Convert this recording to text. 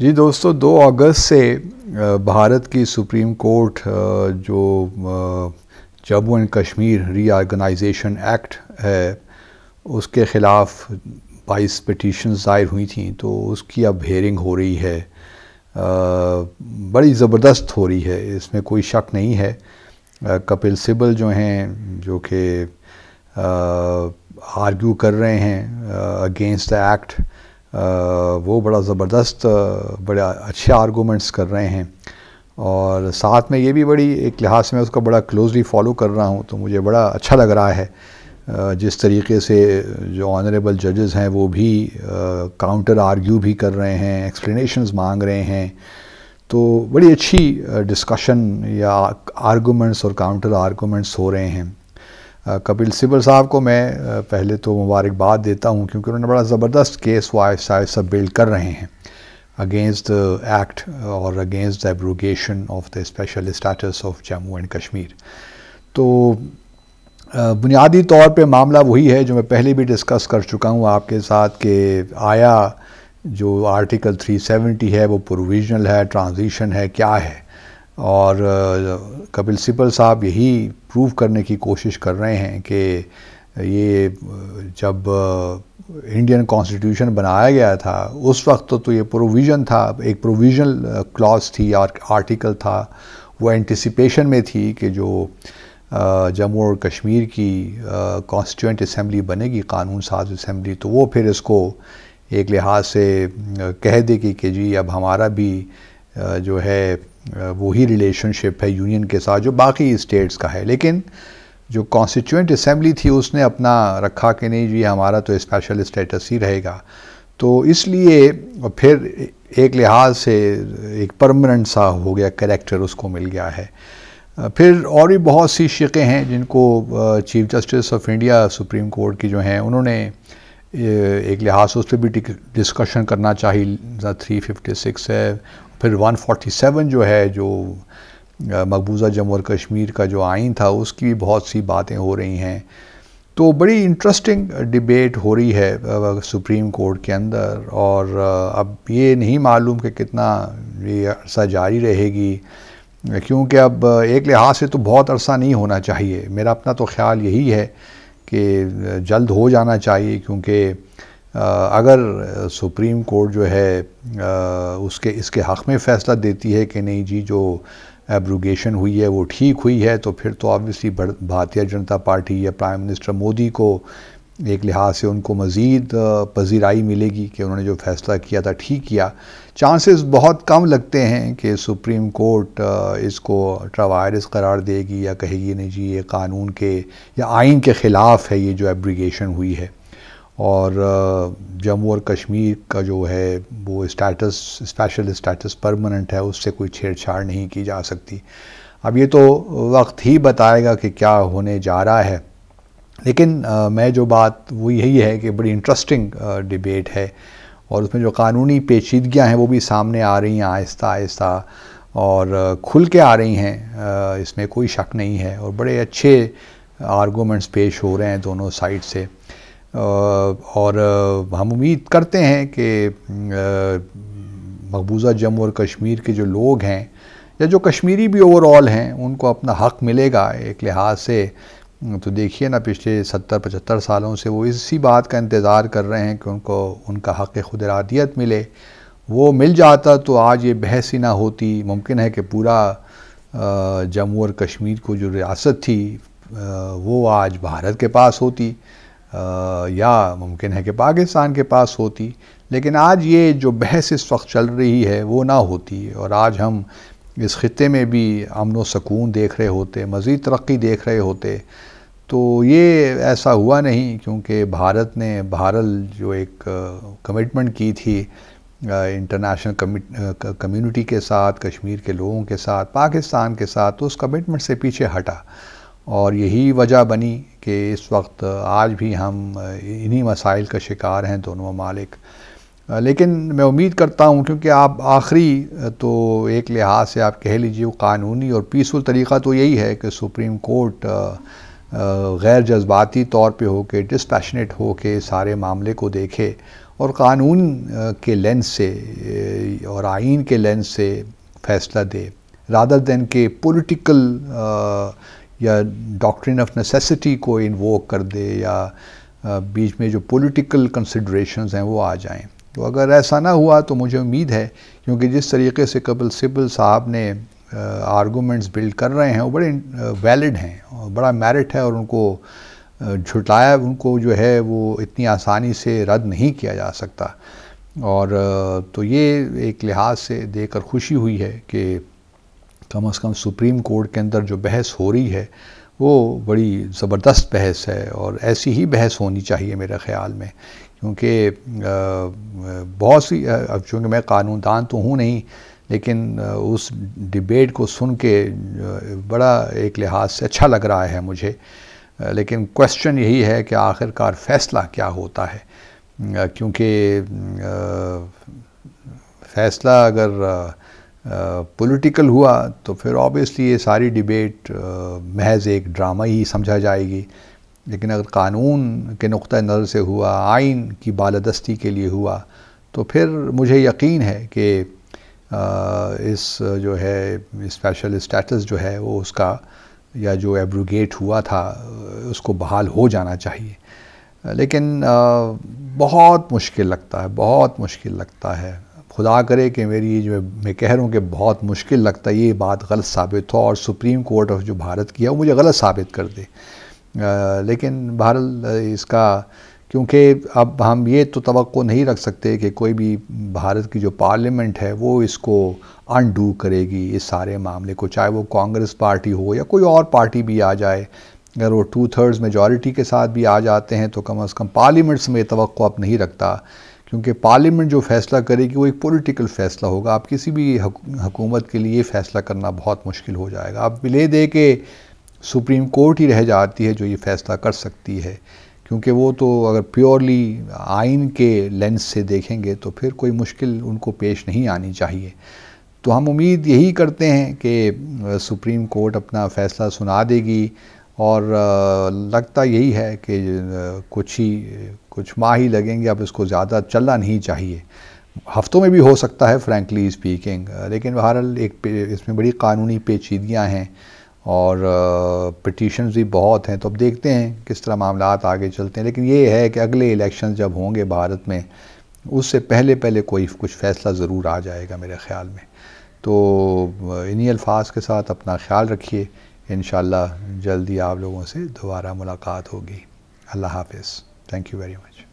जी दोस्तों 2 अगस्त से भारत की सुप्रीम कोर्ट जो Jammu and Kashmir reorganisation act है उसके ख़िलाफ़ बाईस पटिशन दायर हुई थी तो उसकी अब हेयरिंग हो रही है बड़ी ज़बरदस्त हो रही है इसमें कोई शक नहीं है कपिल सिबल जो हैं जो कि आर्ग्यू कर रहे हैं अगेंस्ट द एक्ट वो बड़ा ज़बरदस्त बड़े अच्छे आर्गूमेंट्स कर रहे हैं और साथ में ये भी बड़ी एक लिहाज से मैं उसका बड़ा क्लोजली फॉलो कर रहा हूँ तो मुझे बड़ा अच्छा लग रहा है जिस तरीके से जो ऑनरेबल जजेस हैं वो भी काउंटर आर्ग्यू भी कर रहे हैं एक्सप्लेनेशंस मांग रहे हैं तो बड़ी अच्छी डिस्कशन या आर्गूमेंट्स और काउंटर आर्गूमेंट्स हो रहे हैं कपिल सिब्बल साहब को मैं पहले तो मुबारकबाद देता हूँ क्योंकि उन्होंने बड़ा ज़बरदस्त केस वाइस सब बिल्ड कर रहे हैं अगेंस्ट द एक्ट और against the abrogation of the special status of Jammu and Kashmir तो बुनियादी तौर पे मामला वही है जो मैं पहले भी डिस्कस कर चुका हूँ आपके साथ कि आया जो आर्टिकल 370 है वो प्रोविजनल है ट्रांजिशन है क्या है और कपिल सिब्बल साहब यही प्रूव करने की कोशिश कर रहे हैं कि ये जब इंडियन कॉन्स्टिट्यूशन बनाया गया था उस वक्त तो, तो ये प्रोविज़न था एक प्रोविज़नल क्लॉज थी आर्टिकल था वो एंटिसिपेशन में थी कि जो जम्मू और कश्मीर की कॉन्स्टिट्यूंट असम्बली बनेगी कानून साज असम्बली तो वो फिर इसको एक लिहाज से कह देगी कि जी अब हमारा भी जो है वही रिलेशनशिप है यूनियन के साथ जो बाकी स्टेट्स का है लेकिन जो कॉन्स्टिट्यूंट असम्बली थी उसने अपना रखा कि नहीं जी हमारा तो स्पेशल स्टेटस ही रहेगा तो इसलिए फिर एक लिहाज से एक परमानेंट सा हो गया करेक्टर उसको मिल गया है फिर और भी बहुत सी शिकें हैं जिनको chief justice of India supreme court की जो हैं उन्होंने एक लिहाज से उस पर भी डिस्कशन करना चाहिए थ्री फिफ्टी सिक्स है फिर 147 जो है जो मकबूजा जम्मू और कश्मीर का जो आइन था उसकी भी बहुत सी बातें हो रही हैं तो बड़ी इंटरेस्टिंग डिबेट हो रही है सुप्रीम कोर्ट के अंदर और अब ये नहीं मालूम कि कितना ये अर्सा जारी रहेगी क्योंकि अब एक लिहाज से तो बहुत अरसा नहीं होना चाहिए मेरा अपना तो ख्याल यही है कि जल्द हो जाना चाहिए क्योंकि अगर सुप्रीम कोर्ट जो है उसके इसके हक़ में फ़ैसला देती है कि नहीं जी जो एब्रोगेशन हुई है वो ठीक हुई है तो फिर तो ऑबियसली भारतीय जनता पार्टी या प्राइम मिनिस्टर मोदी को एक लिहाज से उनको मज़ीद पजीराई मिलेगी कि उन्होंने जो फ़ैसला किया था ठीक किया चांसेस बहुत कम लगते हैं कि सुप्रीम कोर्ट इसको ट्रावायरस करार देगी या कहेगी नहीं जी ये कानून के या आइन के ख़िलाफ़ है ये जो एब्रीगेशन हुई है और जम्मू और कश्मीर का जो है वो स्टेटस स्पेशल स्टेटस परमानेंट है उससे कोई छेड़छाड़ नहीं की जा सकती अब ये तो वक्त ही बताएगा कि क्या होने जा रहा है लेकिन आ, मैं जो बात वो यही है कि बड़ी इंटरेस्टिंग डिबेट है और उसमें जो कानूनी पेचीदगियाँ हैं वो भी सामने आ रही हैं आहिस्ता आहिस्ता और खुल के आ रही हैं इसमें कोई शक नहीं है और बड़े अच्छे आर्गूमेंट्स पेश हो रहे हैं दोनों साइड से और हम उम्मीद करते हैं कि मकबूजा जम्मू और कश्मीर के जो लोग हैं या जो कश्मीरी भी ओवरऑल हैं उनको अपना हक़ मिलेगा एक लिहाज से तो देखिए ना पिछले सत्तर पचहत्तर सालों से वो इसी बात का इंतज़ार कर रहे हैं कि उनको उनका हक़ खुदरादियत मिले वो मिल जाता तो आज ये बहस ही ना होती मुमकिन है कि पूरा जम्मू और कश्मीर को जो रियासत थी वो आज भारत के पास होती या मुमकिन है कि पाकिस्तान के पास होती लेकिन आज ये जो बहस इस वक्त चल रही है वो ना होती और आज हम इस ख़त्े में भी अमन सकून देख रहे होते मज़ीद तरक्की देख रहे होते तो ये ऐसा हुआ नहीं क्योंकि भारत ने बहरल जो एक कमिटमेंट की थी इंटरनेशनल कम्युनिटी के साथ कश्मीर के लोगों के साथ पाकिस्तान के साथ तो उस कमिटमेंट से पीछे हटा और यही वजह बनी कि इस वक्त आज भी हम इन्हीं मसाइल का शिकार हैं दोनों ममालिक लेकिन मैं उम्मीद करता हूँ क्योंकि आप आखिरी तो एक लिहाज से आप कह लीजिए वो कानूनी और पीसफुल तरीक़ा तो यही है कि सुप्रीम कोर्ट गैर जज्बाती तौर पे हो के डिस्पैशनेट हो के सारे मामले को देखे और कानून के लेंस से और आइन के लेंस से फैसला दे रादर देन के पॉलिटिकल या डॉक्ट्रिन ऑफ नेसेसिटी को इन्वोक कर दे या बीच में जो पॉलिटिकल कंसिड्रेशंस हैं वो आ जाएं तो अगर ऐसा ना हुआ तो मुझे उम्मीद है क्योंकि जिस तरीके से कपिल सिब्बल साहब ने आर्गूमेंट्स बिल्ड कर रहे हैं वो बड़े वैलिड हैं और बड़ा मेरिट है और उनको झुटाया उनको जो है वो इतनी आसानी से रद्द नहीं किया जा सकता और तो ये एक लिहाज से देखकर खुशी हुई है कि कम से कम सुप्रीम कोर्ट के अंदर जो बहस हो रही है वो बड़ी ज़बरदस्त बहस है और ऐसी ही बहस होनी चाहिए मेरे ख़्याल में क्योंकि बहुत सी अब चूँकि मैं कानूनदान तो हूँ नहीं लेकिन उस डिबेट को सुन के बड़ा एक लिहाज से अच्छा लग रहा है मुझे लेकिन क्वेश्चन यही है कि आखिरकार फ़ैसला क्या होता है क्योंकि फ़ैसला अगर पॉलिटिकल हुआ तो फिर ऑब्वियसली ये सारी डिबेट महज एक ड्रामा ही समझा जाएगी लेकिन अगर कानून के नुक़ नज़र से हुआ आइन की बालदस्ती के लिए हुआ तो फिर मुझे यकीन है कि इस जो है स्पेशल स्टेटस जो है वो उसका या जो एब्रोगेट हुआ था उसको बहाल हो जाना चाहिए लेकिन बहुत मुश्किल लगता है बहुत मुश्किल लगता है खुदा करे कि मेरी ये जो मैं कह रहा हूँ कि बहुत मुश्किल लगता है ये बात गलत साबित हो और सुप्रीम कोर्ट ऑफ जो भारत की है वो मुझे गलत साबित कर दे आ, लेकिन भारत इसका क्योंकि अब हम ये तो तो नहीं रख सकते कि कोई भी भारत की जो पार्लियामेंट है वो इसको अनडू करेगी इस सारे मामले को चाहे वो कांग्रेस पार्टी हो या कोई और पार्टी भी आ जाए अगर वो टू थर्ड्स मेजॉरिटी के साथ भी आ जाते हैं तो कम अज़ कम पार्लियामेंट्स में तो अब नहीं रखता क्योंकि पार्लियामेंट जो फ़ैसला करेगी वो एक पॉलिटिकल फ़ैसला होगा आप किसी भी हुकूमत के लिए फ़ैसला करना बहुत मुश्किल हो जाएगा आप विले दे के सुप्रीम कोर्ट ही रह जाती है जो ये फ़ैसला कर सकती है क्योंकि वो तो अगर प्योरली आइन के लेंस से देखेंगे तो फिर कोई मुश्किल उनको पेश नहीं आनी चाहिए तो हम उम्मीद यही करते हैं कि सुप्रीम कोर्ट अपना फ़ैसला सुना देगी और लगता यही है कि कुछ ही कुछ माह ही लगेंगे अब इसको ज़्यादा चलना नहीं चाहिए हफ्तों में भी हो सकता है फ्रैंकली स्पीकिंग लेकिन बहरहाल एक इसमें बड़ी कानूनी पेचीदगियाँ हैं और पटिशन भी बहुत हैं तो अब देखते हैं किस तरह मामला आगे चलते हैं लेकिन ये है कि अगले इलेक्शन जब होंगे भारत में उससे पहले पहले कोई कुछ फ़ैसला ज़रूर आ जाएगा मेरे ख्याल में तो इन्हीं अल्फाज के साथ अपना ख्याल रखिए इन जल्दी आप लोगों से दोबारा मुलाकात होगी अल्लाह हाफिज़ थैंक यू वेरी मच